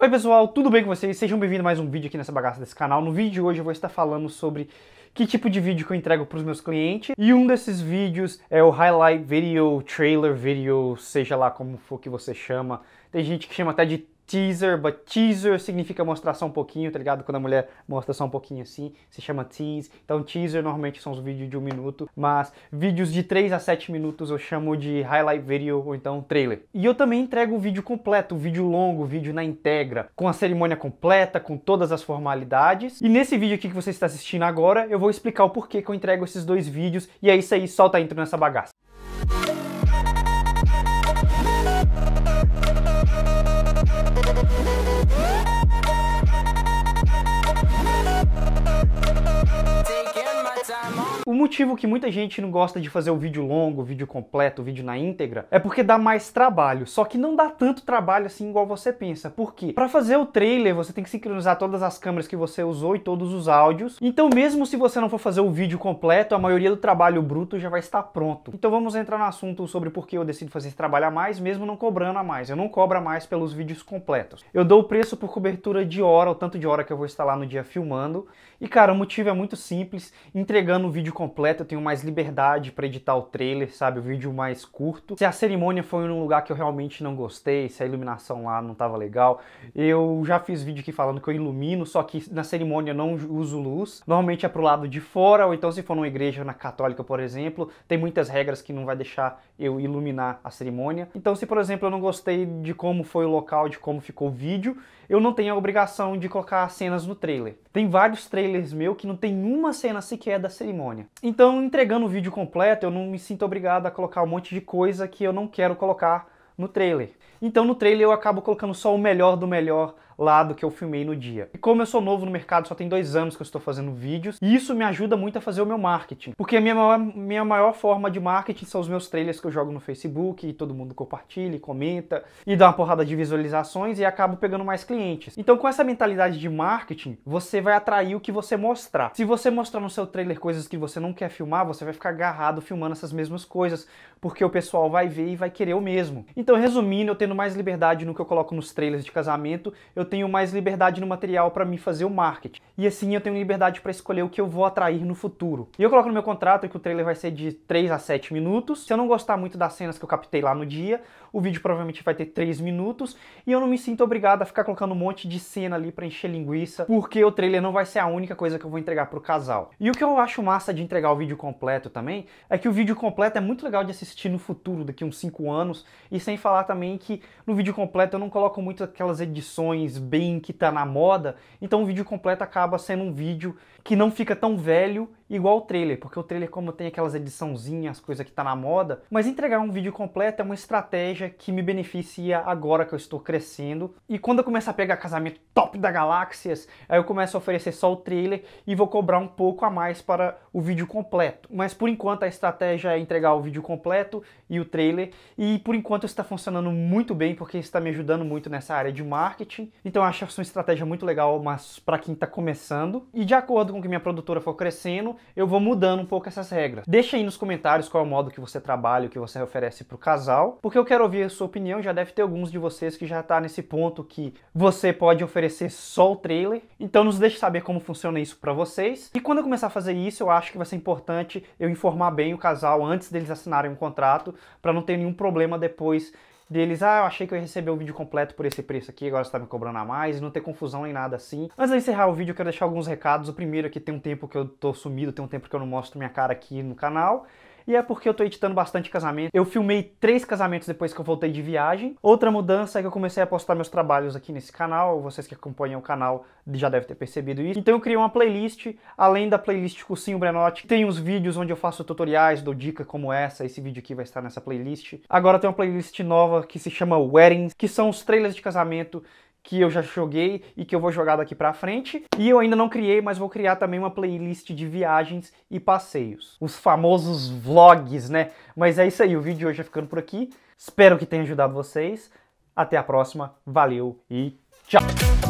Oi pessoal, tudo bem com vocês? Sejam bem-vindos a mais um vídeo aqui nessa bagaça desse canal. No vídeo de hoje eu vou estar falando sobre que tipo de vídeo que eu entrego para os meus clientes e um desses vídeos é o highlight video, trailer video, seja lá como for que você chama. Tem gente que chama até de teaser, but teaser significa mostrar só um pouquinho, tá ligado? Quando a mulher mostra só um pouquinho assim, se chama tease. Então teaser normalmente são os vídeos de um minuto, mas vídeos de 3 a 7 minutos eu chamo de highlight video ou então trailer. E eu também entrego o vídeo completo, o vídeo longo, o vídeo na integra, com a cerimônia completa, com todas as formalidades. E nesse vídeo aqui que você está assistindo agora, eu vou explicar o porquê que eu entrego esses dois vídeos. E é isso aí, solta a intro nessa bagaça. motivo que muita gente não gosta de fazer o vídeo longo, o vídeo completo, o vídeo na íntegra, é porque dá mais trabalho. Só que não dá tanto trabalho assim igual você pensa. Por quê? Pra fazer o trailer, você tem que sincronizar todas as câmeras que você usou e todos os áudios. Então, mesmo se você não for fazer o vídeo completo, a maioria do trabalho bruto já vai estar pronto. Então vamos entrar no assunto sobre por que eu decido fazer esse trabalho a mais, mesmo não cobrando a mais. Eu não cobro a mais pelos vídeos completos. Eu dou o preço por cobertura de hora, o tanto de hora que eu vou estar lá no dia filmando. E, cara, o motivo é muito simples. Entregando o vídeo completo Completa, eu tenho mais liberdade para editar o trailer, sabe? O vídeo mais curto. Se a cerimônia foi num lugar que eu realmente não gostei, se a iluminação lá não tava legal, eu já fiz vídeo aqui falando que eu ilumino, só que na cerimônia eu não uso luz. Normalmente é pro lado de fora, ou então se for numa igreja na católica, por exemplo, tem muitas regras que não vai deixar eu iluminar a cerimônia. Então, se por exemplo eu não gostei de como foi o local, de como ficou o vídeo, eu não tenho a obrigação de colocar cenas no trailer. Tem vários trailers meu que não tem uma cena sequer da cerimônia. Então, entregando o vídeo completo, eu não me sinto obrigado a colocar um monte de coisa que eu não quero colocar no trailer. Então, no trailer eu acabo colocando só o melhor do melhor lá do que eu filmei no dia. E como eu sou novo no mercado, só tem dois anos que eu estou fazendo vídeos, e isso me ajuda muito a fazer o meu marketing. Porque a minha maior, minha maior forma de marketing são os meus trailers que eu jogo no Facebook, e todo mundo compartilha e comenta, e dá uma porrada de visualizações e acabo pegando mais clientes. Então com essa mentalidade de marketing, você vai atrair o que você mostrar. Se você mostrar no seu trailer coisas que você não quer filmar, você vai ficar agarrado filmando essas mesmas coisas, porque o pessoal vai ver e vai querer o mesmo. Então resumindo, eu tendo mais liberdade no que eu coloco nos trailers de casamento, eu tenho mais liberdade no material para me fazer o marketing. E assim eu tenho liberdade para escolher o que eu vou atrair no futuro. E eu coloco no meu contrato que o trailer vai ser de 3 a 7 minutos. Se eu não gostar muito das cenas que eu captei lá no dia, o vídeo provavelmente vai ter 3 minutos e eu não me sinto obrigado a ficar colocando um monte de cena ali para encher linguiça, porque o trailer não vai ser a única coisa que eu vou entregar pro casal. E o que eu acho massa de entregar o vídeo completo também é que o vídeo completo é muito legal de assistir no futuro, daqui uns 5 anos, e sem falar também que no vídeo completo eu não coloco muito aquelas edições bem, que tá na moda, então o vídeo completo acaba sendo um vídeo que não fica tão velho igual o trailer, porque o trailer, como tem aquelas ediçãozinhas, coisa que tá na moda, mas entregar um vídeo completo é uma estratégia que me beneficia agora que eu estou crescendo. E quando eu começar a pegar casamento top da galáxias, aí eu começo a oferecer só o trailer e vou cobrar um pouco a mais para o vídeo completo. Mas por enquanto a estratégia é entregar o vídeo completo e o trailer, e por enquanto está funcionando muito bem porque está me ajudando muito nessa área de marketing. Então eu acho é uma estratégia muito legal, mas para quem está começando. E de acordo com que minha produtora for crescendo, eu vou mudando um pouco essas regras. Deixa aí nos comentários qual é o modo que você trabalha, o que você oferece para o casal, porque eu quero ouvir a sua opinião. Já deve ter alguns de vocês que já está nesse ponto que você pode oferecer só o trailer. Então nos deixe saber como funciona isso para vocês. E quando eu começar a fazer isso, eu acho que vai ser importante eu informar bem o casal antes deles assinarem um contrato, para não ter nenhum problema depois deles, ah, eu achei que eu ia receber o vídeo completo por esse preço aqui, agora você tá me cobrando a mais, não ter confusão nem nada assim. Antes de encerrar o vídeo, eu quero deixar alguns recados. O primeiro é que tem um tempo que eu tô sumido, tem um tempo que eu não mostro minha cara aqui no canal e é porque eu tô editando bastante casamento. Eu filmei três casamentos depois que eu voltei de viagem. Outra mudança é que eu comecei a postar meus trabalhos aqui nesse canal, vocês que acompanham o canal já devem ter percebido isso. Então eu criei uma playlist, além da playlist Cursinho Brenote, tem uns vídeos onde eu faço tutoriais, dou dica como essa, esse vídeo aqui vai estar nessa playlist. Agora tem uma playlist nova que se chama Weddings, que são os trailers de casamento que eu já joguei e que eu vou jogar daqui para frente. E eu ainda não criei, mas vou criar também uma playlist de viagens e passeios. Os famosos vlogs, né? Mas é isso aí, o vídeo de hoje é ficando por aqui. Espero que tenha ajudado vocês. Até a próxima, valeu e tchau!